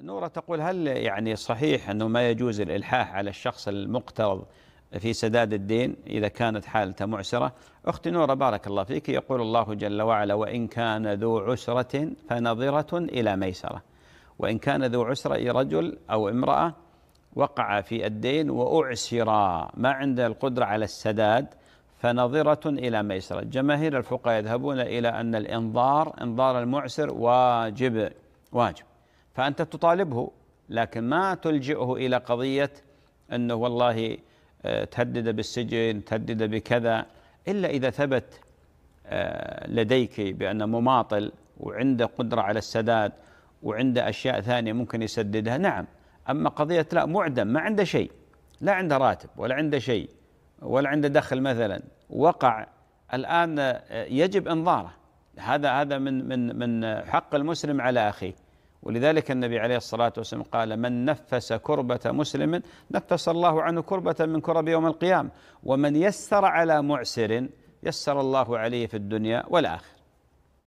نورة تقول هل يعني صحيح أنه ما يجوز الإلحاح على الشخص المقترض في سداد الدين إذا كانت حالته معسرة أختي نورة بارك الله فيك يقول الله جل وعلا وإن كان ذو عسرة فنظرة إلى ميسرة وإن كان ذو عسرة رجل أو امرأة وقع في الدين وأعسر ما عنده القدرة على السداد فنظرة إلى ميسرة جماهير الفقهاء يذهبون إلى أن الإنظار إنظار المعسر واجب واجب فأنت تطالبه لكن ما تلجئه إلى قضية أنه والله آه، تهدد بالسجن تهدد بكذا إلا إذا ثبت آه، لديك بأن مماطل وعنده قدرة على السداد وعنده أشياء ثانية ممكن يسددها نعم أما قضية لا معدم ما عنده شيء لا عنده راتب ولا عنده شيء ولا عنده دخل مثلا وقع الآن آه، يجب إنظاره هذا هذا من من من حق المسلم على أخيه ولذلك النبي عليه الصلاة والسلام قال من نفس كربة مسلم نفس الله عنه كربة من كرب يوم القيامة ومن يسر على معسر يسر الله عليه في الدنيا والآخر